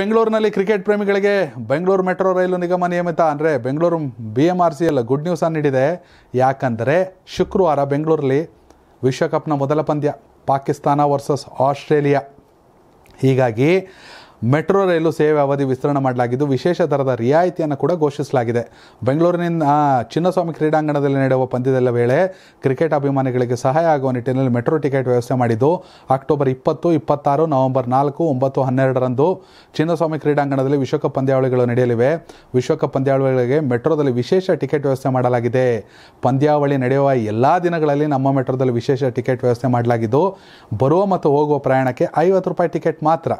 ಬೆಂಗಳೂರಿನಲ್ಲಿ ಕ್ರಿಕೆಟ್ ಪ್ರೇಮಿಗಳಿಗೆ ಬೆಂಗಳೂರು ಮೆಟ್ರೋ ರೈಲು ನಿಗಮ ನಿಯಮಿತ ಅಂದರೆ Bengaluru B M R C ಎಲ್ಲ ಗುಡ್ ನ್ಯೂಸ್ ನೀಡಿದೆ ಯಾಕಂದರೆ ಶುಕ್ರವಾರ ಬೆಂಗಳೂರಲ್ಲಿ ವಿಶ್ವಕಪ್ನ ಮೊದಲ ಪಂದ್ಯ ಪಾಕಿಸ್ತಾನ ವರ್ಸಸ್ ಆಸ್ಟ್ರೇಲಿಯಾ ಹೀಗಾಗಿ ಮೆಟ್ರೋ ರೈಲು ಸೇವೆ ಅವಧಿ ವಿಸ್ತರಣೆ ಮಾಡಲಾಗಿದ್ದು ವಿಶೇಷ ದರದ ರಿಯಾಯಿತಿಯನ್ನು ಕೂಡ ಘೋಷಿಸಲಾಗಿದೆ ಬೆಂಗಳೂರಿನ ಚಿನ್ನಸ್ವಾಮಿ ಕ್ರೀಡಾಂಗಣದಲ್ಲಿ ನಡೆಯುವ ಪಂದ್ಯದ ವೇಳೆ ಕ್ರಿಕೆಟ್ ಅಭಿಮಾನಿಗಳಿಗೆ ಸಹಾಯ ಆಗುವ ನಿಟ್ಟಿನಲ್ಲಿ ಮೆಟ್ರೋ ಟಿಕೆಟ್ ವ್ಯವಸ್ಥೆ ಮಾಡಿದ್ದು ಅಕ್ಟೋಬರ್ ಇಪ್ಪತ್ತು ಇಪ್ಪತ್ತಾರು ನವೆಂಬರ್ ನಾಲ್ಕು ಒಂಬತ್ತು ಹನ್ನೆರಡರಂದು ಚಿನ್ನಸ್ವಾಮಿ ಕ್ರೀಡಾಂಗಣದಲ್ಲಿ ವಿಶ್ವಕಪ್ ಪಂದ್ಯಾವಳಿಗಳು ನಡೆಯಲಿವೆ ವಿಶ್ವಕಪ್ ಪಂದ್ಯಾವಳಿಗಳಿಗೆ ಮೆಟ್ರೋದಲ್ಲಿ ವಿಶೇಷ ಟಿಕೆಟ್ ವ್ಯವಸ್ಥೆ ಮಾಡಲಾಗಿದೆ ಪಂದ್ಯಾವಳಿ ನಡೆಯುವ ಎಲ್ಲ ದಿನಗಳಲ್ಲಿ ನಮ್ಮ ಮೆಟ್ರೋದಲ್ಲಿ ವಿಶೇಷ ಟಿಕೆಟ್ ವ್ಯವಸ್ಥೆ ಮಾಡಲಾಗಿದ್ದು ಬರುವ ಮತ್ತು ಹೋಗುವ ಪ್ರಯಾಣಕ್ಕೆ ಐವತ್ತು ರೂಪಾಯಿ ಟಿಕೆಟ್ ಮಾತ್ರ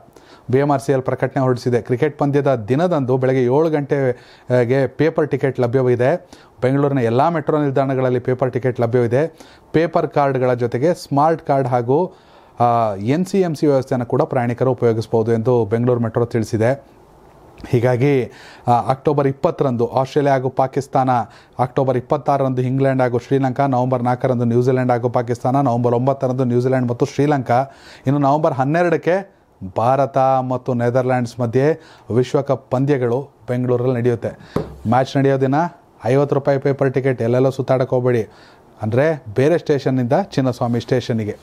B M R C L ಪ್ರಕಟಣೆ ಹೊರಡಿಸಿದೆ ಕ್ರಿಕೆಟ್ ಪಂದ್ಯದ ದಿನದಂದು ಬೆಳಗ್ಗೆ ಏಳು ಗಂಟೆಗೆ ಪೇಪರ್ ಟಿಕೆಟ್ ಲಭ್ಯವಿದೆ ಬೆಂಗಳೂರಿನ ಎಲ್ಲ ಮೆಟ್ರೋ ನಿಲ್ದಾಣಗಳಲ್ಲಿ ಪೇಪರ್ ಟಿಕೆಟ್ ಲಭ್ಯವಿದೆ ಪೇಪರ್ ಕಾರ್ಡ್ಗಳ ಜೊತೆಗೆ ಸ್ಮಾರ್ಟ್ ಕಾರ್ಡ್ ಹಾಗೂ ಎನ್ ಸಿ ಎಮ್ ಸಿ ವ್ಯವಸ್ಥೆಯನ್ನು ಕೂಡ ಪ್ರಯಾಣಿಕರು ಉಪಯೋಗಿಸ್ಬೋದು ಎಂದು ಬೆಂಗಳೂರು ಮೆಟ್ರೋ ತಿಳಿಸಿದೆ ಹೀಗಾಗಿ ಅಕ್ಟೋಬರ್ ಇಪ್ಪತ್ತರಂದು ಆಸ್ಟ್ರೇಲಿಯಾ ಹಾಗೂ ಪಾಕಿಸ್ತಾನ ಅಕ್ಟೋಬರ್ ಇಪ್ಪತ್ತಾರರಂದು ಇಂಗ್ಲೆಂಡ್ ಹಾಗೂ ಶ್ರೀಲಂಕಾ ನವಂಬರ್ ನಾಲ್ಕರಂದು ನ್ಯೂಜಿಲೆಂಡ್ ಹಾಗೂ ಪಾಕಿಸ್ತಾನ ನವಂಬರ್ ಒಂಬತ್ತರಂದು ನ್ಯೂಜಿಲೆಂಡ್ ಮತ್ತು ಶ್ರೀಲಂಕಾ ಇನ್ನು ನವಂಬರ್ ಹನ್ನೆರಡಕ್ಕೆ ಭಾರತ ಮತ್ತು ನೆದರ್ಲ್ಯಾಂಡ್ಸ್ ಮಧ್ಯೆ ವಿಶ್ವಕಪ್ ಪಂದ್ಯಗಳು ಬೆಂಗಳೂರಲ್ಲಿ ನಡೆಯುತ್ತೆ ಮ್ಯಾಚ್ ನಡೆಯೋ ದಿನ ಐವತ್ತು ರೂಪಾಯಿ ಪೇಪರ್ ಟಿಕೆಟ್ ಎಲ್ಲೆಲ್ಲೋ ಸುತ್ತಾಡಕ್ಕೆ ಹೋಗಬೇಡಿ ಅಂದರೆ ಬೇರೆ ಸ್ಟೇಷನ್ನಿಂದ ಚಿನ್ನಸ್ವಾಮಿ ಸ್ಟೇಷನ್ನಿಗೆ